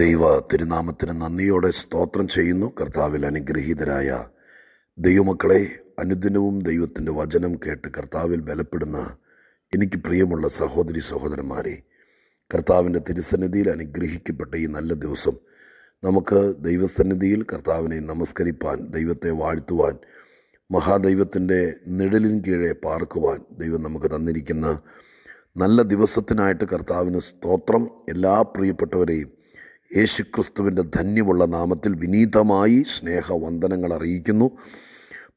ദൈവ തിരുനാമത്തിന് നന്ദിയോടെ സ്തോത്രം ചെയ്യുന്നു കർത്താവിൽ അനുഗ്രഹീതരായ ദൈവമക്കളെ അനുദിനവും ദൈവത്തിൻ്റെ വചനം കേട്ട് കർത്താവിൽ ബലപ്പെടുന്ന എനിക്ക് പ്രിയമുള്ള സഹോദരി സഹോദരന്മാരെ കർത്താവിൻ്റെ തിരുസന്നിധിയിൽ അനുഗ്രഹിക്കപ്പെട്ട ഈ നല്ല ദിവസം നമുക്ക് ദൈവസന്നിധിയിൽ കർത്താവിനെ നമസ്കരിപ്പാൻ ദൈവത്തെ വാഴ്ത്തുവാൻ മഹാദൈവത്തിൻ്റെ നിഴലിൻ കീഴെ പാർക്കുവാൻ ദൈവം നമുക്ക് തന്നിരിക്കുന്ന നല്ല ദിവസത്തിനായിട്ട് കർത്താവിന് സ്തോത്രം എല്ലാ പ്രിയപ്പെട്ടവരെയും യേശുക്രിസ്തുവിൻ്റെ ധന്യമുള്ള നാമത്തിൽ വിനീതമായി സ്നേഹവന്ദനങ്ങൾ അറിയിക്കുന്നു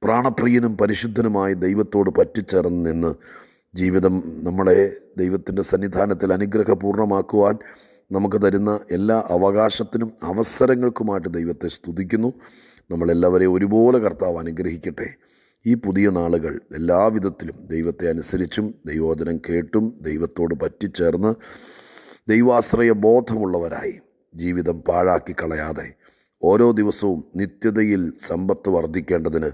പ്രാണപ്രിയനും പരിശുദ്ധനുമായ ദൈവത്തോട് പറ്റിച്ചേർന്ന് നിന്ന് ജീവിതം നമ്മളെ ദൈവത്തിൻ്റെ സന്നിധാനത്തിൽ അനുഗ്രഹപൂർണ്ണമാക്കുവാൻ നമുക്ക് തരുന്ന എല്ലാ അവകാശത്തിനും അവസരങ്ങൾക്കുമായിട്ട് ദൈവത്തെ സ്തുതിക്കുന്നു നമ്മളെല്ലാവരെയും ഒരുപോലെ കർത്താവ് അനുഗ്രഹിക്കട്ടെ ഈ പുതിയ നാളുകൾ എല്ലാവിധത്തിലും ദൈവത്തെ അനുസരിച്ചും ദൈവോചനം കേട്ടും ദൈവത്തോട് പറ്റിച്ചേർന്ന് ദൈവാശ്രയ ബോധമുള്ളവരായി ജീവിതം പാഴാക്കി കളയാതെ ഓരോ ദിവസവും നിത്യതയിൽ സമ്പത്ത് വർദ്ധിക്കേണ്ടതിന്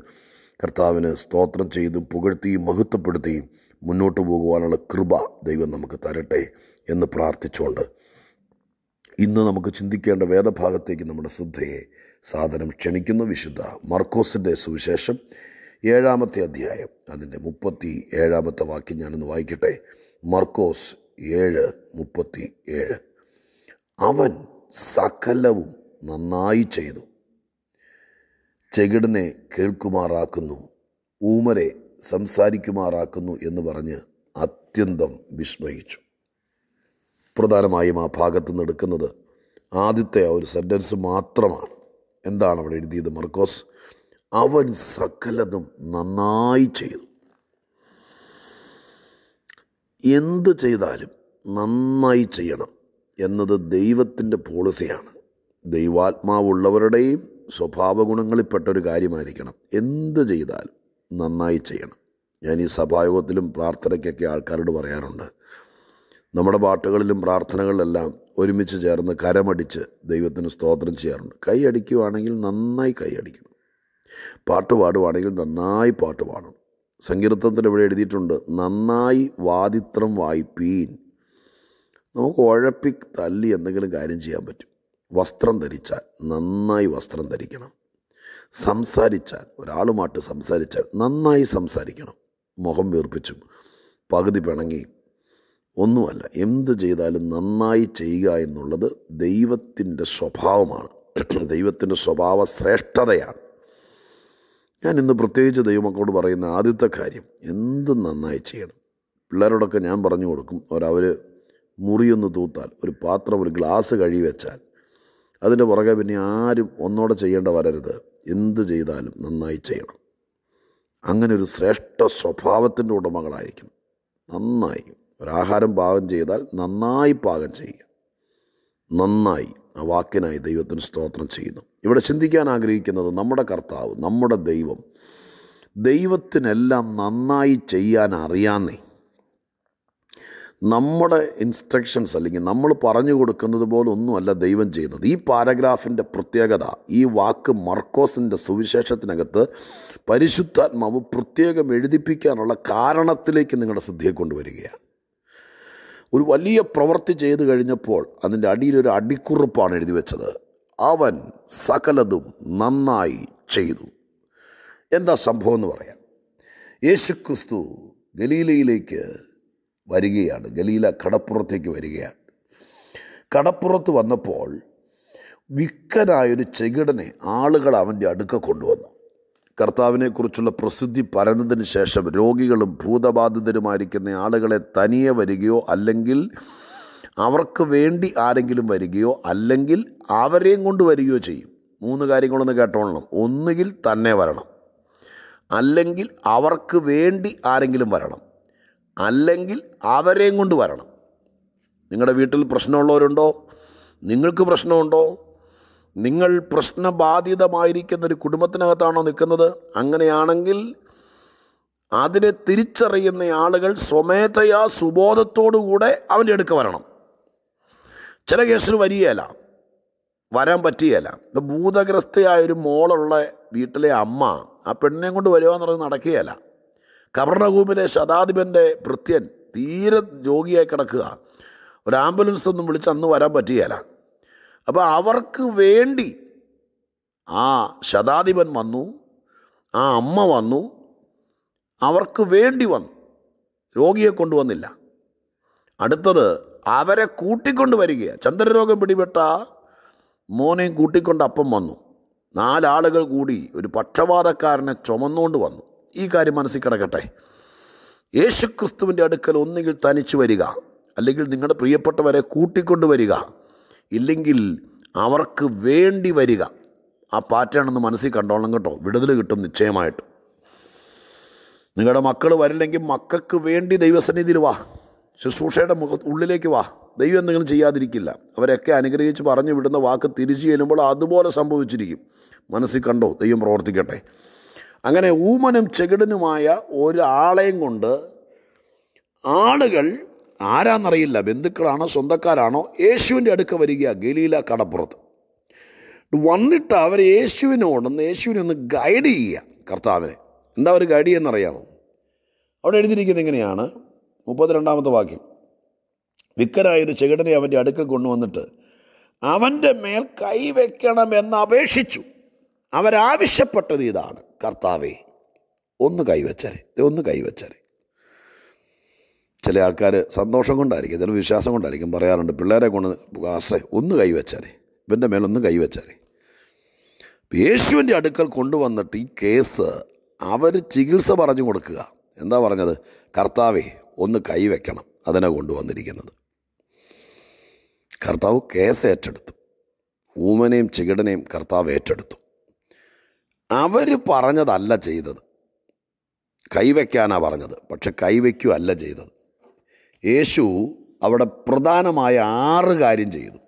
കർത്താവിന് സ്തോത്രം ചെയ്തും പുകഴ്ത്തിയും മഹത്വപ്പെടുത്തിയും മുന്നോട്ട് പോകുവാനുള്ള കൃപ ദൈവം നമുക്ക് തരട്ടെ എന്ന് പ്രാർത്ഥിച്ചുകൊണ്ട് ഇന്ന് നമുക്ക് ചിന്തിക്കേണ്ട വേദഭാഗത്തേക്ക് നമ്മുടെ ശ്രദ്ധയെ സാധനം ക്ഷണിക്കുന്ന വിശുദ്ധ മർക്കോസിൻ്റെ സുവിശേഷം ഏഴാമത്തെ അധ്യായം അതിൻ്റെ മുപ്പത്തി ഏഴാമത്തെ വാക്യം ഞാനൊന്ന് വായിക്കട്ടെ മർക്കോസ് ഏഴ് മുപ്പത്തി ഏഴ് അവൻ സകലവും നന്നായി ചെയ്തു ചെകിടനെ കേൾക്കുമാറാക്കുന്നു ഊമരെ സംസാരിക്കുമാറാക്കുന്നു എന്ന് പറഞ്ഞ് അത്യന്തം വിസ്മയിച്ചു പ്രധാനമായും ആ ഭാഗത്ത് നിന്ന് എടുക്കുന്നത് ആദ്യത്തെ ആ ഒരു സെൻറ്റൻസ് മാത്രമാണ് എന്താണ് അവിടെ എഴുതിയത് മർക്കോസ് അവൻ സകലതും നന്നായി ചെയ്തു എന്ത് ചെയ്താലും നന്നായി ചെയ്യണം എന്നത് ദൈവത്തിൻ്റെ പോളിസിയാണ് ദൈവാത്മാവുള്ളവരുടെയും സ്വഭാവ ഗുണങ്ങളിൽപ്പെട്ട ഒരു കാര്യമായിരിക്കണം എന്ത് ചെയ്താലും നന്നായി ചെയ്യണം ഞാൻ ഈ സഭായോഗത്തിലും പ്രാർത്ഥനയ്ക്കൊക്കെ ആൾക്കാരോട് പറയാറുണ്ട് നമ്മുടെ പാട്ടുകളിലും പ്രാർത്ഥനകളിലെല്ലാം ഒരുമിച്ച് ചേർന്ന് കരമടിച്ച് ദൈവത്തിന് സ്തോത്രം ചെയ്യാറുണ്ട് കൈയടിക്കുവാണെങ്കിൽ നന്നായി കൈയടിക്കണം പാട്ട് പാടുവാണെങ്കിൽ നന്നായി പാട്ട് പാടണം സങ്കീർത്തനത്തിൽ ഇവിടെ എഴുതിയിട്ടുണ്ട് നന്നായി വാദിത്രം വായ്പീൻ നമുക്ക് ഉഴപ്പി തല്ലി എന്തെങ്കിലും കാര്യം ചെയ്യാൻ പറ്റും വസ്ത്രം ധരിച്ചാൽ നന്നായി വസ്ത്രം ധരിക്കണം സംസാരിച്ചാൽ ഒരാളുമായിട്ട് സംസാരിച്ചാൽ നന്നായി സംസാരിക്കണം മുഖം വീർപ്പിച്ചും പകുതി പിണങ്ങി ഒന്നുമല്ല എന്ത് ചെയ്താലും നന്നായി ചെയ്യുക എന്നുള്ളത് ദൈവത്തിൻ്റെ സ്വഭാവമാണ് ദൈവത്തിൻ്റെ സ്വഭാവ ശ്രേഷ്ഠതയാണ് ഞാൻ ഇന്ന് പ്രത്യേകിച്ച് ദൈവമക്കളോട് പറയുന്ന ആദ്യത്തെ കാര്യം എന്ത് നന്നായി ചെയ്യണം പിള്ളേരോടൊക്കെ ഞാൻ പറഞ്ഞു കൊടുക്കും ഒരവർ മുറിയൊന്ന് തൂത്താൽ ഒരു പാത്രം ഒരു ഗ്ലാസ് കഴുകി വെച്ചാൽ അതിൻ്റെ പുറകെ പിന്നെ ആരും ഒന്നോടെ ചെയ്യേണ്ട വരരുത് എന്ത് ചെയ്താലും നന്നായി ചെയ്യണം അങ്ങനെ ഒരു ശ്രേഷ്ഠ സ്വഭാവത്തിൻ്റെ ഉടമകളായിരിക്കണം നന്നായി ഒരാഹാരം പാകം ചെയ്താൽ നന്നായി പാകം ചെയ്യുക നന്നായി ആ വാക്കിനായി ദൈവത്തിന് സ്തോത്രം ചെയ്യുന്നു ഇവിടെ ചിന്തിക്കാൻ ആഗ്രഹിക്കുന്നത് നമ്മുടെ കർത്താവ് നമ്മുടെ ദൈവം ദൈവത്തിനെല്ലാം നന്നായി ചെയ്യാൻ അറിയാന്നേ നമ്മുടെ ഇൻസ്ട്രക്ഷൻസ് അല്ലെങ്കിൽ നമ്മൾ പറഞ്ഞു കൊടുക്കുന്നത് പോലെ ഒന്നുമല്ല ദൈവം ചെയ്യുന്നത് ഈ പാരഗ്രാഫിൻ്റെ പ്രത്യേകത ഈ വാക്ക് മർക്കോസിൻ്റെ സുവിശേഷത്തിനകത്ത് പരിശുദ്ധാത്മാവ് പ്രത്യേകം എഴുതിപ്പിക്കാനുള്ള കാരണത്തിലേക്ക് നിങ്ങളുടെ ശ്രദ്ധയെ കൊണ്ടുവരികയാണ് ഒരു വലിയ പ്രവൃത്തി ചെയ്തു കഴിഞ്ഞപ്പോൾ അതിൻ്റെ അടിയിലൊരു അടിക്കുറിപ്പാണ് എഴുതി വെച്ചത് അവൻ സകലതും നന്നായി ചെയ്തു എന്താ സംഭവം എന്ന് പറയാം യേശുക്രിസ്തു ഗലീലയിലേക്ക് വരികയാണ് ഗലീല കടപ്പുറത്തേക്ക് വരികയാണ് കടപ്പുറത്ത് വന്നപ്പോൾ വിക്കനായൊരു ചെകിടനെ ആളുകൾ അവൻ്റെ അടുക്ക കൊണ്ടുവന്നു കർത്താവിനെക്കുറിച്ചുള്ള പ്രസിദ്ധി പരന്നതിന് ശേഷം രോഗികളും ഭൂതബാധിതരുമായിരിക്കുന്ന ആളുകളെ തനിയെ വരികയോ അല്ലെങ്കിൽ അവർക്ക് വേണ്ടി ആരെങ്കിലും വരികയോ അല്ലെങ്കിൽ അവരെയും കൊണ്ട് വരികയോ ചെയ്യും മൂന്ന് കാര്യങ്ങളൊന്ന് കേട്ടോളണം ഒന്നുകിൽ തന്നെ വരണം അല്ലെങ്കിൽ അവർക്ക് വേണ്ടി ആരെങ്കിലും വരണം അല്ലെങ്കിൽ അവരെയും കൊണ്ട് വരണം നിങ്ങളുടെ വീട്ടിൽ പ്രശ്നമുള്ളവരുണ്ടോ നിങ്ങൾക്ക് പ്രശ്നമുണ്ടോ നിങ്ങൾ പ്രശ്നബാധിതമായിരിക്കുന്ന ഒരു കുടുംബത്തിനകത്താണോ നിൽക്കുന്നത് അങ്ങനെയാണെങ്കിൽ അതിനെ തിരിച്ചറിയുന്ന ആളുകൾ സ്വമേധയാ സുബോധത്തോടുകൂടെ അവൻ്റെ അടുക്ക് വരണം ചില കേസിൽ വരികയല്ല വരാൻ പറ്റുകയില്ല ഭൂതഗ്രസ്തയായൊരു മോളുള്ള വീട്ടിലെ അമ്മ ആ പെണ്ണിനെ കൊണ്ട് വരുവാന്നുള്ളത് നടക്കുകയല്ല കവർണകൂമിലെ ശതാധിപൻ്റെ ഭൃത്യൻ തീരെ രോഗിയായി കിടക്കുക ഒരു ആംബുലൻസ് ഒന്നും വിളിച്ച് അന്ന് വരാൻ പറ്റുകയില്ല അപ്പോൾ അവർക്ക് വേണ്ടി ആ ശതാധിപൻ വന്നു ആ അമ്മ വന്നു അവർക്ക് വേണ്ടി വന്നു രോഗിയെ കൊണ്ടുവന്നില്ല അടുത്തത് അവരെ കൂട്ടിക്കൊണ്ട് വരികയാണ് ചന്ദ്രരോഗം പിടിപെട്ട മോനെയും കൂട്ടിക്കൊണ്ട് അപ്പം വന്നു നാലാളുകൾ കൂടി ഒരു പക്ഷപാതക്കാരനെ ചുമന്നുകൊണ്ട് വന്നു ഈ കാര്യം മനസ്സിൽ കിടക്കട്ടെ യേശുക്രിസ്തുവിൻ്റെ അടുക്കൽ ഒന്നുകിൽ തനിച്ച് വരിക അല്ലെങ്കിൽ നിങ്ങളുടെ പ്രിയപ്പെട്ടവരെ കൂട്ടിക്കൊണ്ട് വരിക ഇല്ലെങ്കിൽ അവർക്ക് വേണ്ടി വരിക ആ പാറ്റേണെന്ന് ഒന്ന് മനസ്സിൽ കണ്ടോളണം കേട്ടോ വിടുതൽ കിട്ടും നിശ്ചയമായിട്ട് നിങ്ങളുടെ മക്കൾ വരില്ലെങ്കിൽ മക്കൾക്ക് വേണ്ടി ദൈവസന്നിധിയിൽ വാ ശുശ്രൂഷയുടെ മുഖ ഉള്ളിലേക്ക് വാ ദൈവം എന്തെങ്കിലും ചെയ്യാതിരിക്കില്ല അവരൊക്കെ അനുഗ്രഹിച്ച് പറഞ്ഞു വിടുന്ന വാക്ക് തിരിച്ചു ചെല്ലുമ്പോൾ അതുപോലെ സംഭവിച്ചിരിക്കും മനസ്സിൽ കണ്ടോ ദൈവം പ്രവർത്തിക്കട്ടെ അങ്ങനെ ഊമനും ചെകിടനുമായ ഒരാളെയും കൊണ്ട് ആളുകൾ ആരാന്നറിയില്ല ബന്ധുക്കളാണോ സ്വന്തക്കാരാണോ യേശുവിൻ്റെ അടുക്ക വരിക ഗലീല കടപ്പുറത്ത് വന്നിട്ട് അവർ യേശുവിനോടൊന്ന് യേശുവിനെ ഒന്ന് ഗൈഡ് ചെയ്യുക കർത്താവിനെ എന്താ ഒരു ഗൈഡ് ചെയ്യുന്നറിയാമോ അവിടെ എഴുതിയിരിക്കുന്നത് ഇങ്ങനെയാണ് രണ്ടാമത്തെ വാക്യം വിക്കനായൊരു ചെകിടനെ അവൻ്റെ അടുക്കൽ കൊണ്ടുവന്നിട്ട് അവൻ്റെ മേൽ കൈവയ്ക്കണമെന്ന് അപേക്ഷിച്ചു അവരാവശ്യപ്പെട്ടത് ഇതാണ് കർത്താവേ ഒന്ന് കൈവച്ചാരെ ഒന്ന് കൈവച്ചാരെ ചില ആൾക്കാർ സന്തോഷം കൊണ്ടായിരിക്കും ചില വിശ്വാസം കൊണ്ടായിരിക്കും പറയാറുണ്ട് പിള്ളേരെ കൊണ്ട് ആശ്രയം ഒന്ന് കൈവച്ചാരെ ഇവൻ്റെ മേലൊന്ന് കൈവച്ചാൽ യേശുവിൻ്റെ അടുക്കൽ കൊണ്ടുവന്നിട്ട് ഈ കേസ് അവർ ചികിത്സ പറഞ്ഞു കൊടുക്കുക എന്താ പറഞ്ഞത് കർത്താവേ ഒന്ന് കൈവയ്ക്കണം അതിനെ കൊണ്ടുവന്നിരിക്കുന്നത് കർത്താവ് കേസ് ഏറ്റെടുത്തു ഊമനെയും ചികിടനെയും കർത്താവ് ഏറ്റെടുത്തു അവർ പറഞ്ഞതല്ല ചെയ്തത് കൈവയ്ക്കാനാണ് പറഞ്ഞത് പക്ഷെ കൈവയ്ക്കുകയല്ല ചെയ്തത് യേശു അവിടെ പ്രധാനമായ ആറ് കാര്യം ചെയ്തു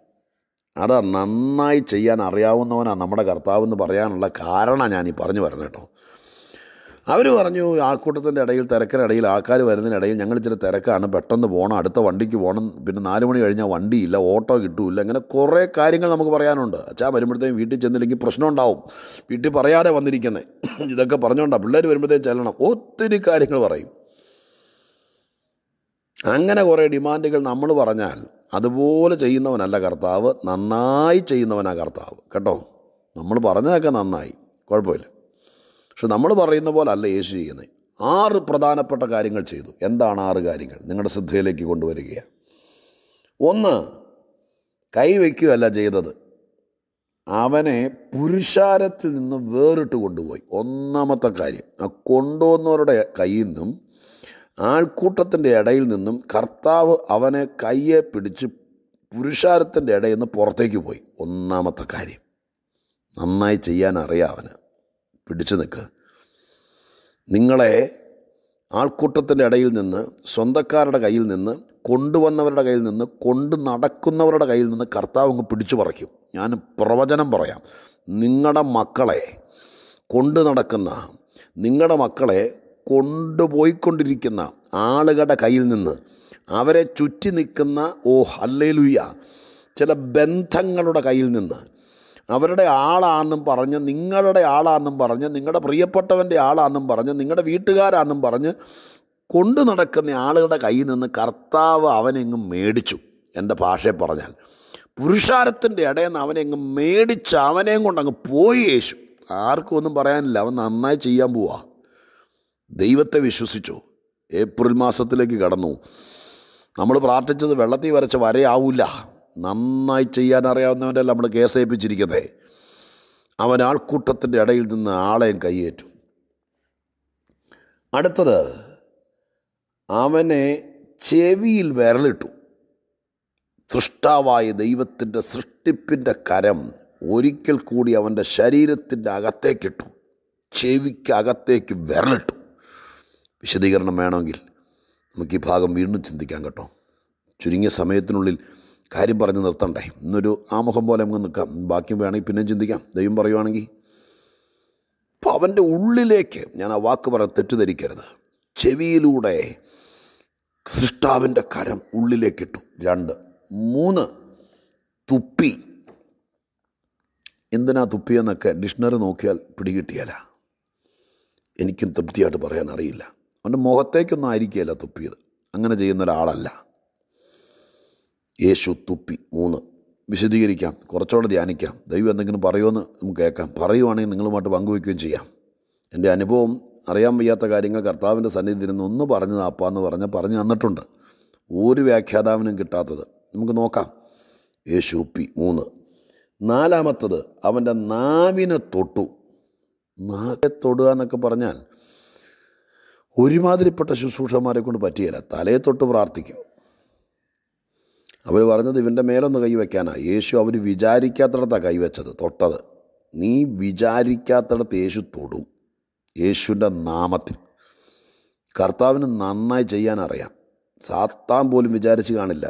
അത് നന്നായി ചെയ്യാൻ അറിയാവുന്നവനാണ് നമ്മുടെ കർത്താവെന്ന് പറയാനുള്ള കാരണമാണ് ഞാൻ ഈ പറഞ്ഞു വരണം കേട്ടോ അവർ പറഞ്ഞു ആൾക്കൂട്ടത്തിൻ്റെ ഇടയിൽ തിരക്കിനിടയിൽ ആൾക്കാർ വരുന്നതിനിടയിൽ ഞങ്ങൾ ഇച്ചിരി തിരക്കാണ് പെട്ടെന്ന് പോകണം അടുത്ത വണ്ടിക്ക് പോകണം പിന്നെ നാല് മണി കഴിഞ്ഞാൽ വണ്ടിയില്ല ഓട്ടോ കിട്ടൂല അങ്ങനെ കുറേ കാര്യങ്ങൾ നമുക്ക് പറയാനുണ്ട് അച്ഛാ വരുമ്പോഴത്തേക്കും വീട്ടിൽ ചെന്നില്ലെങ്കിൽ പ്രശ്നം ഉണ്ടാവും വീട്ടിൽ പറയാതെ വന്നിരിക്കുന്നത് ഇതൊക്കെ പറഞ്ഞുകൊണ്ടാണ് പിള്ളേർ വരുമ്പോഴത്തേക്കും ചെല്ലണം ഒത്തിരി കാര്യങ്ങൾ പറയും അങ്ങനെ കുറേ ഡിമാൻഡുകൾ നമ്മൾ പറഞ്ഞാൽ അതുപോലെ ചെയ്യുന്നവനല്ല കർത്താവ് നന്നായി ചെയ്യുന്നവനാ കർത്താവ് കേട്ടോ നമ്മൾ പറഞ്ഞതൊക്കെ നന്നായി കുഴപ്പമില്ല പക്ഷെ നമ്മൾ പറയുന്ന പോലെ അല്ല യേശു ചെയ്യുന്നത് ആറ് പ്രധാനപ്പെട്ട കാര്യങ്ങൾ ചെയ്തു എന്താണ് ആറ് കാര്യങ്ങൾ നിങ്ങളുടെ ശ്രദ്ധയിലേക്ക് കൊണ്ടുവരികയാണ് ഒന്ന് കൈവയ്ക്കുകയല്ല ചെയ്തത് അവനെ പുരുഷാരത്തിൽ നിന്ന് വേറിട്ട് കൊണ്ടുപോയി ഒന്നാമത്തെ കാര്യം ആ കൊണ്ടുവന്നവരുടെ കയ്യിൽ നിന്നും ആൾക്കൂട്ടത്തിൻ്റെ ഇടയിൽ നിന്നും കർത്താവ് അവനെ കയ്യെ പിടിച്ച് പുരുഷാരത്തിൻ്റെ ഇടയിൽ നിന്ന് പുറത്തേക്ക് പോയി ഒന്നാമത്തെ കാര്യം നന്നായി ചെയ്യാൻ അവന് പിടിച്ചു നിൽക്കുക നിങ്ങളെ ആൾക്കൂട്ടത്തിൻ്റെ ഇടയിൽ നിന്ന് സ്വന്തക്കാരുടെ കയ്യിൽ നിന്ന് കൊണ്ടുവന്നവരുടെ കയ്യിൽ നിന്ന് കൊണ്ടു നടക്കുന്നവരുടെ കയ്യിൽ നിന്ന് കർത്താവ് പിടിച്ചു പറയ്ക്കും ഞാൻ പ്രവചനം പറയാം നിങ്ങളുടെ മക്കളെ കൊണ്ടു നടക്കുന്ന നിങ്ങളുടെ മക്കളെ കൊണ്ടുപോയിക്കൊണ്ടിരിക്കുന്ന ആളുകളുടെ കയ്യിൽ നിന്ന് അവരെ ചുറ്റി നിൽക്കുന്ന ഓ ഹല്ലേലുയ്യ ചില ബന്ധങ്ങളുടെ കയ്യിൽ നിന്ന് അവരുടെ ആളാണെന്നും പറഞ്ഞ് നിങ്ങളുടെ ആളാണെന്നും പറഞ്ഞ് നിങ്ങളുടെ പ്രിയപ്പെട്ടവൻ്റെ ആളാണെന്നും പറഞ്ഞ് നിങ്ങളുടെ വീട്ടുകാരാണെന്നും പറഞ്ഞ് കൊണ്ടു നടക്കുന്ന ആളുകളുടെ കയ്യിൽ നിന്ന് കർത്താവ് അവനെങ്ങും മേടിച്ചു എൻ്റെ ഭാഷയെ പറഞ്ഞാൽ പുരുഷാരത്തിൻ്റെ ഇടയിൽ നിന്ന് അവനെങ്ങ് മേടിച്ച് അവനെയും കൊണ്ടങ്ങ് പോയി യേശു ആർക്കും ഒന്നും പറയാനില്ല അവൻ നന്നായി ചെയ്യാൻ പോവാ ദൈവത്തെ വിശ്വസിച്ചു ഏപ്രിൽ മാസത്തിലേക്ക് കടന്നു നമ്മൾ പ്രാർത്ഥിച്ചത് വെള്ളത്തിൽ വരച്ച വരയാവില്ല നന്നായി ചെയ്യാൻ അറിയാവുന്നവൻ്റെ നമ്മൾ കേസേൽപ്പിച്ചിരിക്കുന്നത് അവൻ ആൾക്കൂട്ടത്തിൻ്റെ ഇടയിൽ നിന്ന് ആളെയും കൈയേറ്റും അടുത്തത് അവനെ ചെവിയിൽ വിരലിട്ടു സൃഷ്ടാവായ ദൈവത്തിൻ്റെ സൃഷ്ടിപ്പിൻ്റെ കരം ഒരിക്കൽ കൂടി അവൻ്റെ ശരീരത്തിൻ്റെ അകത്തേക്കിട്ടു ചെവിക്ക് അകത്തേക്ക് വിരലിട്ടു വിശദീകരണം വേണമെങ്കിൽ നമുക്ക് ഈ ഭാഗം വീണ്ടും ചിന്തിക്കാം കേട്ടോ ചുരുങ്ങിയ സമയത്തിനുള്ളിൽ കാര്യം പറഞ്ഞ് നിർത്തണ്ടേ ഇന്നൊരു ആമുഖം പോലെ നമുക്ക് നിൽക്കാം ബാക്കി വേണമെങ്കിൽ പിന്നെയും ചിന്തിക്കാം ദൈവം പറയുവാണെങ്കിൽ അപ്പോൾ അവൻ്റെ ഉള്ളിലേക്ക് ഞാൻ ആ വാക്ക് പറഞ്ഞ് തെറ്റിദ്ധരിക്കരുത് ചെവിയിലൂടെ സൃഷ്ടാവിൻ്റെ കരം ഉള്ളിലേക്കിട്ടു രണ്ട് മൂന്ന് തുപ്പി എന്തിനാ തുപ്പിയെന്നൊക്കെ ഡിക്ഷണറി നോക്കിയാൽ പിടികിട്ടിയാല എനിക്കും തൃപ്തിയായിട്ട് പറയാൻ അറിയില്ല അവൻ്റെ മുഖത്തേക്കൊന്നും ആയിരിക്കുകയല്ല തുപ്പിയത് അങ്ങനെ ചെയ്യുന്ന ഒരാളല്ല യേശു തുപ്പി മൂന്ന് വിശദീകരിക്കാം കുറച്ചുകൂടെ ധ്യാനിക്കാം ദൈവം എന്തെങ്കിലും പറയുമെന്ന് നമുക്ക് കേൾക്കാം പറയുവാണെങ്കിൽ നിങ്ങളുമായിട്ട് പങ്കുവയ്ക്കുകയും ചെയ്യാം എൻ്റെ അനുഭവം അറിയാൻ വയ്യാത്ത കാര്യങ്ങൾ കർത്താവിൻ്റെ സന്നിധിയിൽ നിന്ന് ഒന്ന് പറഞ്ഞു നാപ്പാന്ന് പറഞ്ഞ് പറഞ്ഞു തന്നിട്ടുണ്ട് ഒരു വ്യാഖ്യാതാവിനും കിട്ടാത്തത് നമുക്ക് നോക്കാം യേശു പി മൂന്ന് നാലാമത്തത് അവൻ്റെ നാവിനെ തൊട്ടു നാവിനെ തൊടുക എന്നൊക്കെ പറഞ്ഞാൽ ഒരുമാതിരിപ്പെട്ട ശുശ്രൂഷന്മാരെ കൊണ്ട് പറ്റിയല്ല തലയെ തൊട്ട് പ്രാർത്ഥിക്കും അവർ പറഞ്ഞത് ഇവൻ്റെ മേലൊന്ന് കൈവയ്ക്കാനാണ് യേശു അവർ വിചാരിക്കാത്തിടത്താണ് കൈവച്ചത് തൊട്ടത് നീ വിചാരിക്കാത്തിടത്ത് യേശു തൊടും യേശുവിൻ്റെ നാമത്തിൽ കർത്താവിന് നന്നായി ചെയ്യാൻ അറിയാം സാത്താൻ പോലും വിചാരിച്ച് കാണില്ല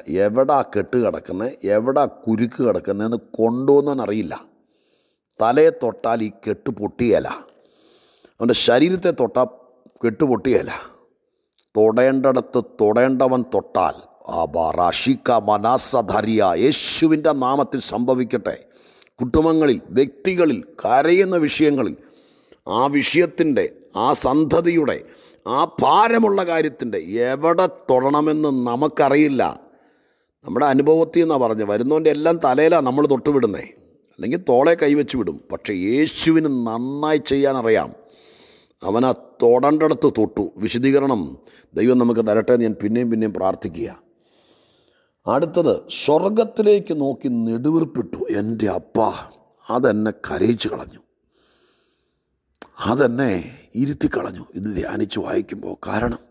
ആ കെട്ട് കിടക്കുന്നത് ആ കുരുക്ക് കിടക്കുന്നതെന്ന് കൊണ്ടുവന്നാൻ അറിയില്ല തലയെ തൊട്ടാൽ ഈ കെട്ട് പൊട്ടിയല അവൻ്റെ ശരീരത്തെ തൊട്ടാൽ കെട്ട് പൊട്ടിയല തൊടേണ്ടടത്ത് തൊടേണ്ടവൻ തൊട്ടാൽ അബാറാഷിക്ക മനാസധരിയ യേശുവിൻ്റെ നാമത്തിൽ സംഭവിക്കട്ടെ കുടുംബങ്ങളിൽ വ്യക്തികളിൽ കരയുന്ന വിഷയങ്ങളിൽ ആ വിഷയത്തിൻ്റെ ആ സന്ധതിയുടെ ആ ഭാരമുള്ള കാര്യത്തിൻ്റെ എവിടെ തൊടണമെന്ന് നമുക്കറിയില്ല നമ്മുടെ അനുഭവത്തിൽ എന്നാണ് പറഞ്ഞത് വരുന്നവൻ്റെ എല്ലാം തലയിലാണ് നമ്മൾ തൊട്ടുവിടുന്നേ അല്ലെങ്കിൽ തോളെ കൈവച്ച് വിടും പക്ഷേ യേശുവിന് നന്നായി ചെയ്യാനറിയാം അവനാ ആ തൊട്ടു വിശദീകരണം ദൈവം നമുക്ക് തരട്ടെ എന്ന് ഞാൻ പിന്നെയും പിന്നെയും പ്രാർത്ഥിക്കുക അടുത്തത് സ്വർഗത്തിലേക്ക് നോക്കി നെടുവീർപ്പിട്ടു എൻ്റെ അപ്പ അതെന്നെ കരയിച്ചു കളഞ്ഞു അതെന്നെ ഇരുത്തി കളഞ്ഞു ഇത് ധ്യാനിച്ച് വായിക്കുമ്പോൾ കാരണം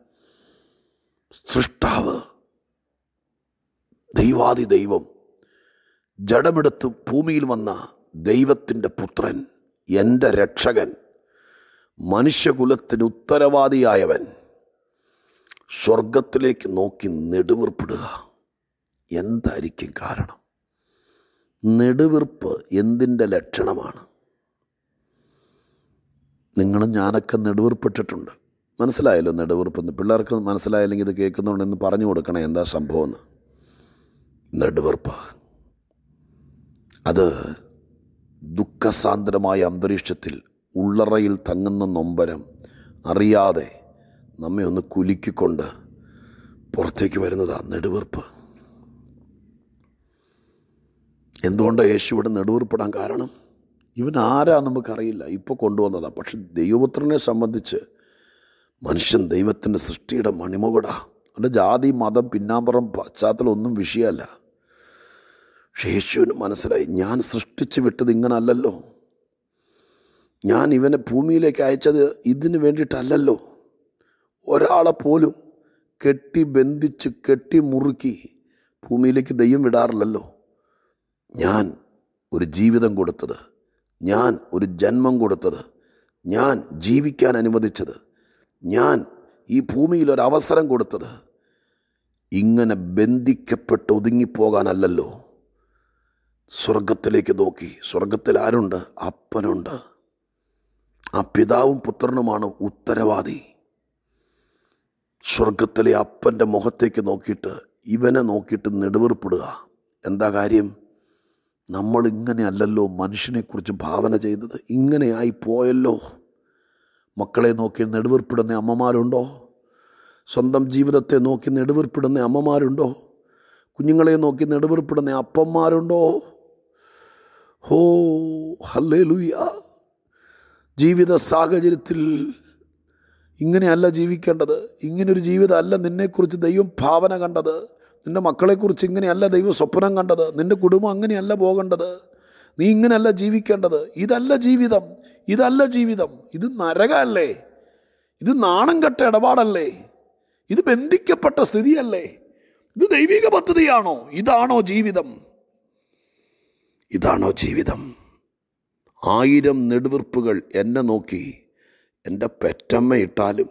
സൃഷ്ടാവ് ദൈവാദി ദൈവം ജഡമെടുത്ത് ഭൂമിയിൽ വന്ന ദൈവത്തിൻ്റെ പുത്രൻ എൻ്റെ രക്ഷകൻ മനുഷ്യകുലത്തിന് ഉത്തരവാദിയായവൻ സ്വർഗത്തിലേക്ക് നോക്കി നെടുവീർപ്പിടുക എന്തായിരിക്കും കാരണം നെടുവിർപ്പ് എന്തിൻ്റെ ലക്ഷണമാണ് നിങ്ങളും ഞാനൊക്കെ നെടുവീർപ്പിട്ടിട്ടുണ്ട് മനസ്സിലായല്ലോ നെടുവീർപ്പെന്ന് പിള്ളേർക്ക് മനസ്സിലായില്ലെങ്കിൽ ഇത് എന്ന് പറഞ്ഞു കൊടുക്കണേ എന്താ സംഭവം എന്ന് അത് ദുഃഖസാന്ദ്രമായ അന്തരീക്ഷത്തിൽ ഉള്ളറയിൽ തങ്ങുന്ന നൊമ്പരം അറിയാതെ നമ്മെ ഒന്ന് കുലുക്കിക്കൊണ്ട് പുറത്തേക്ക് വരുന്നതാണ് നെടുവിർപ്പ് എന്തുകൊണ്ട് യേശു ഇവിടെ നെടുവീർപ്പെടാൻ കാരണം ഇവൻ ആരാ നമുക്കറിയില്ല ഇപ്പോൾ കൊണ്ടുവന്നതാണ് പക്ഷെ ദൈവപുത്രനെ സംബന്ധിച്ച് മനുഷ്യൻ ദൈവത്തിൻ്റെ സൃഷ്ടിയുടെ മണിമുകട അവൻ്റെ ജാതി മതം പിന്നാമ്പുറം പശ്ചാത്തലമൊന്നും ഒന്നും വിഷയമല്ല പക്ഷെ യേശുവിന് മനസ്സിലായി ഞാൻ സൃഷ്ടിച്ചു വിട്ടത് ഇങ്ങനല്ലല്ലോ ഞാൻ ഇവനെ ഭൂമിയിലേക്ക് അയച്ചത് ഇതിനു വേണ്ടിയിട്ടല്ലല്ലോ ഒരാളെ പോലും കെട്ടി ബന്ധിച്ച് കെട്ടി മുറുക്കി ഭൂമിയിലേക്ക് ദൈവം വിടാറില്ലല്ലോ ഞാൻ ഒരു ജീവിതം കൊടുത്തത് ഞാൻ ഒരു ജന്മം കൊടുത്തത് ഞാൻ ജീവിക്കാൻ അനുവദിച്ചത് ഞാൻ ഈ ഭൂമിയിൽ ഒരു അവസരം കൊടുത്തത് ഇങ്ങനെ ബന്ധിക്കപ്പെട്ട് ഒതുങ്ങിപ്പോകാനല്ലോ സ്വർഗത്തിലേക്ക് നോക്കി സ്വർഗത്തിൽ ആരുണ്ട് അപ്പനുണ്ട് ആ പിതാവും പുത്രനുമാണ് ഉത്തരവാദി സ്വർഗത്തിലെ അപ്പൻ്റെ മുഖത്തേക്ക് നോക്കിയിട്ട് ഇവനെ നോക്കിയിട്ട് നെടുവീർപ്പിടുക എന്താ കാര്യം നമ്മളിങ്ങനെ അല്ലല്ലോ മനുഷ്യനെക്കുറിച്ച് ഭാവന ചെയ്തത് ഇങ്ങനെയായി പോയല്ലോ മക്കളെ നോക്കി നെടുവീർപ്പിടുന്ന അമ്മമാരുണ്ടോ സ്വന്തം ജീവിതത്തെ നോക്കി നെടുവീർപ്പിടുന്ന അമ്മമാരുണ്ടോ കുഞ്ഞുങ്ങളെ നോക്കി നെടുവീർപ്പിടുന്ന അപ്പന്മാരുണ്ടോ ഹോ ഹല്ലേ ലുയ ജീവിത സാഹചര്യത്തിൽ ഇങ്ങനെയല്ല ജീവിക്കേണ്ടത് ഇങ്ങനൊരു ജീവിതമല്ല നിന്നെക്കുറിച്ച് ദൈവം ഭാവന കണ്ടത് നിൻ്റെ മക്കളെക്കുറിച്ച് ഇങ്ങനെയല്ല ദൈവം സ്വപ്നം കണ്ടത് നിൻ്റെ കുടുംബം അങ്ങനെയല്ല പോകേണ്ടത് നീ ഇങ്ങനെയല്ല ജീവിക്കേണ്ടത് ഇതല്ല ജീവിതം ഇതല്ല ജീവിതം ഇത് നരകമല്ലേ ഇത് നാണം കെട്ട ഇടപാടല്ലേ ഇത് ബന്ധിക്കപ്പെട്ട സ്ഥിതിയല്ലേ ഇത് ദൈവിക പദ്ധതിയാണോ ഇതാണോ ജീവിതം ഇതാണോ ജീവിതം ആയിരം നെടുവിർപ്പുകൾ എന്നെ നോക്കി എൻ്റെ പെറ്റമ്മ ഇട്ടാലും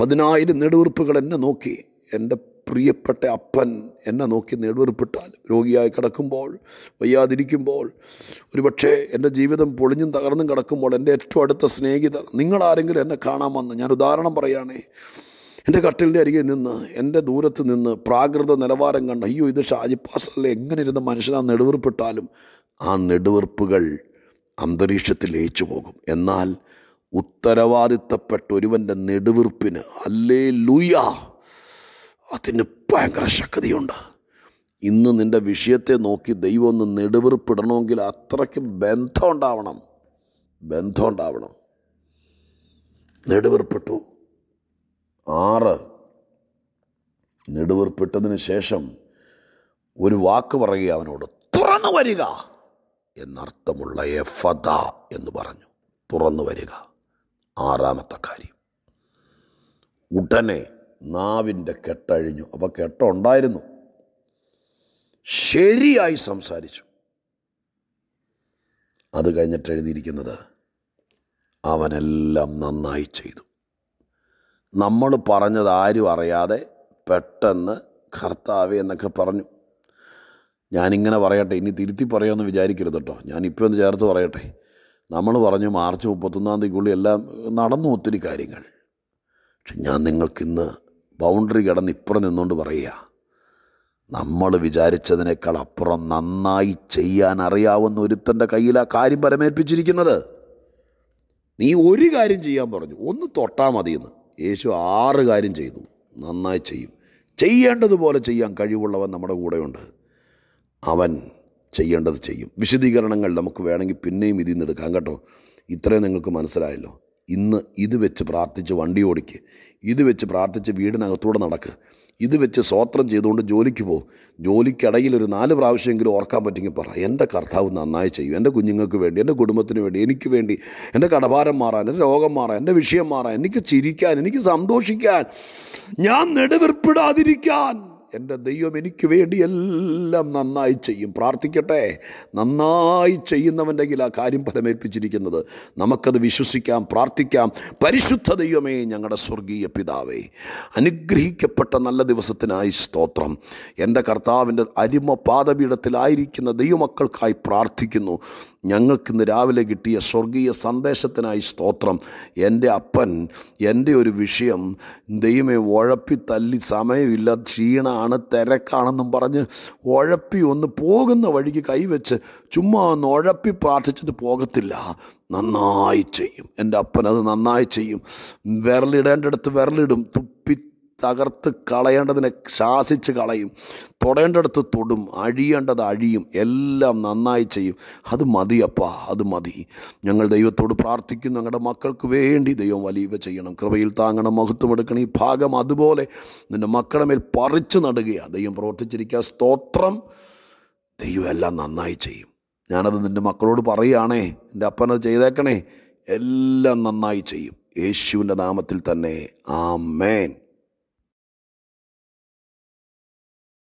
പതിനായിരം നെടുവിർപ്പുകൾ എന്നെ നോക്കി എൻ്റെ പ്രിയപ്പെട്ട അപ്പൻ എന്നെ നോക്കി നേടുവെറുപ്പിട്ടാൽ രോഗിയായി കിടക്കുമ്പോൾ വയ്യാതിരിക്കുമ്പോൾ ഒരുപക്ഷേ എൻ്റെ ജീവിതം പൊളിഞ്ഞും തകർന്നും കിടക്കുമ്പോൾ എൻ്റെ ഏറ്റവും അടുത്ത സ്നേഹിതർ നിങ്ങളാരെങ്കിലും എന്നെ കാണാൻ ഞാൻ ഉദാഹരണം പറയുകയാണേ എൻ്റെ കട്ടിലിൻ്റെ അരികിൽ നിന്ന് എൻ്റെ ദൂരത്ത് നിന്ന് പ്രാകൃത നിലവാരം കണ്ട് അയ്യോ ഇത് ഷാജി എങ്ങനെ ഇരുന്ന മനുഷ്യനാ നെടുവീർപ്പിട്ടാലും ആ നെടുവെറുപ്പുകൾ അന്തരീക്ഷത്തിൽ ലയിച്ചു പോകും എന്നാൽ ഉത്തരവാദിത്തപ്പെട്ട ഒരുവൻ്റെ നെടുവീർപ്പിന് അല്ലേ ലൂയാ അതിന് ഭയങ്കര ശക്തിയുണ്ട് ഇന്ന് നിൻ്റെ വിഷയത്തെ നോക്കി ദൈവം ഒന്ന് നെടുവെറുപ്പിടണമെങ്കിൽ അത്രയ്ക്ക് ബന്ധം ഉണ്ടാവണം ബന്ധം ഉണ്ടാവണം നെടുവെറുപ്പിട്ടു ആറ് നെടുവെറുപ്പിട്ടതിന് ശേഷം ഒരു വാക്ക് പറയുക അവനോട് തുറന്നു വരിക എന്നർത്ഥമുള്ള എഫത എന്ന് പറഞ്ഞു തുറന്നു വരിക ആറാമത്തെ കാര്യം ഉടനെ നാവിൻ്റെ കെട്ടഴിഞ്ഞു അപ്പോൾ കെട്ടുണ്ടായിരുന്നു ശരിയായി സംസാരിച്ചു അത് കഴിഞ്ഞിട്ട് എഴുതിയിരിക്കുന്നത് അവനെല്ലാം നന്നായി ചെയ്തു നമ്മൾ പറഞ്ഞത് ആരും അറിയാതെ പെട്ടെന്ന് കർത്താവ് എന്നൊക്കെ പറഞ്ഞു ഞാനിങ്ങനെ പറയട്ടെ ഇനി തിരുത്തി പറയുമെന്ന് വിചാരിക്കരുത് കേട്ടോ ഞാനിപ്പോൾ ഒന്ന് ചേർത്ത് പറയട്ടെ നമ്മൾ പറഞ്ഞു മാർച്ച് മുപ്പത്തൊന്നാം തീയതിക്കുള്ളിൽ എല്ലാം നടന്നു ഒത്തിരി കാര്യങ്ങൾ പക്ഷെ ഞാൻ നിങ്ങൾക്കിന്ന് ബൗണ്ടറി കടന്ന് ഇപ്പുറം നിന്നുകൊണ്ട് പറയുക നമ്മൾ വിചാരിച്ചതിനേക്കാൾ അപ്പുറം നന്നായി ചെയ്യാൻ അറിയാവുന്ന ഒരുത്തൻ്റെ കയ്യിലാ കാര്യം പരമേൽപ്പിച്ചിരിക്കുന്നത് നീ ഒരു കാര്യം ചെയ്യാൻ പറഞ്ഞു ഒന്ന് തൊട്ടാൽ മതിയെന്ന് യേശു ആറ് കാര്യം ചെയ്തു നന്നായി ചെയ്യും ചെയ്യേണ്ടതുപോലെ ചെയ്യാൻ കഴിവുള്ളവൻ നമ്മുടെ കൂടെയുണ്ട് അവൻ ചെയ്യേണ്ടത് ചെയ്യും വിശദീകരണങ്ങൾ നമുക്ക് വേണമെങ്കിൽ പിന്നെയും ഇതിൽ നിന്ന് എടുക്കാം കേട്ടോ ഇത്രയും നിങ്ങൾക്ക് മനസ്സിലായല്ലോ ഇന്ന് ഇത് വെച്ച് പ്രാർത്ഥിച്ച് വണ്ടി ഓടിക്ക് ഇത് വെച്ച് പ്രാർത്ഥിച്ച് വീടിനകത്തൂടെ നടക്ക് ഇത് വെച്ച് സ്വോത്രം ചെയ്തുകൊണ്ട് ജോലിക്ക് പോകും ജോലിക്കിടയിൽ ഒരു നാല് പ്രാവശ്യമെങ്കിലും ഓർക്കാൻ പറ്റുമെങ്കിൽ പറ എൻ്റെ കർത്താവ് നന്നായി ചെയ്യും എൻ്റെ കുഞ്ഞുങ്ങൾക്ക് വേണ്ടി എൻ്റെ കുടുംബത്തിന് വേണ്ടി എനിക്ക് വേണ്ടി എൻ്റെ കടഭാരം മാറാൻ എൻ്റെ രോഗം മാറാൻ എൻ്റെ വിഷയം മാറാൻ എനിക്ക് ചിരിക്കാൻ എനിക്ക് സന്തോഷിക്കാൻ ഞാൻ നെടുവിർപ്പിടാതിരിക്കാൻ എൻ്റെ ദൈവം എനിക്ക് വേണ്ടി എല്ലാം നന്നായി ചെയ്യും പ്രാർത്ഥിക്കട്ടെ നന്നായി ചെയ്യുന്നവൻ്റെ ആ കാര്യം ഫലമേൽപ്പിച്ചിരിക്കുന്നത് നമുക്കത് വിശ്വസിക്കാം പ്രാർത്ഥിക്കാം പരിശുദ്ധ ദൈവമേ ഞങ്ങളുടെ സ്വർഗീയ പിതാവേ അനുഗ്രഹിക്കപ്പെട്ട നല്ല ദിവസത്തിനായി സ്തോത്രം എൻ്റെ കർത്താവിൻ്റെ അരിമ പാദപീഠത്തിലായിരിക്കുന്ന ദൈവമക്കൾക്കായി പ്രാർത്ഥിക്കുന്നു ഞങ്ങൾക്കിന്ന് രാവിലെ കിട്ടിയ സ്വർഗീയ സന്ദേശത്തിനായി സ്തോത്രം എൻ്റെ അപ്പൻ എൻ്റെ ഒരു വിഷയം ദൈവമേ ഉഴപ്പി തല്ലി സമയമില്ല ക്ഷീണ തിരക്കാണ് തിരക്കാണെന്നും പറഞ്ഞ് ഉഴപ്പി ഒന്ന് പോകുന്ന വഴിക്ക് കൈവച്ച് ചുമ്മാ ഒന്ന് ഉഴപ്പി പ്രാർത്ഥിച്ചിട്ട് പോകത്തില്ല നന്നായി ചെയ്യും എൻ്റെ അപ്പനത് നന്നായി ചെയ്യും വിരലിടേണ്ടടുത്ത് വിരലിടും തകർത്ത് കളയേണ്ടതിനെ ശാസിച്ച് കളയും തൊടേണ്ടടുത്ത് തൊടും അഴിയേണ്ടത് അഴിയും എല്ലാം നന്നായി ചെയ്യും അത് മതി അപ്പാ അത് മതി ഞങ്ങൾ ദൈവത്തോട് പ്രാർത്ഥിക്കുന്നു ഞങ്ങളുടെ മക്കൾക്ക് വേണ്ടി ദൈവം വലിയവ ചെയ്യണം കൃപയിൽ താങ്ങണം മഹത്വമെടുക്കണം ഈ ഭാഗം അതുപോലെ നിൻ്റെ മക്കളുടെ മേൽ പറിച്ചു നടുകയാണ് ദൈവം പ്രവർത്തിച്ചിരിക്കുക സ്തോത്രം ദൈവം എല്ലാം നന്നായി ചെയ്യും ഞാനത് നിൻ്റെ മക്കളോട് പറയുകയാണേ എൻ്റെ അപ്പനത് ചെയ്തേക്കണേ എല്ലാം നന്നായി ചെയ്യും യേശുവിൻ്റെ നാമത്തിൽ തന്നെ ആ മേൻ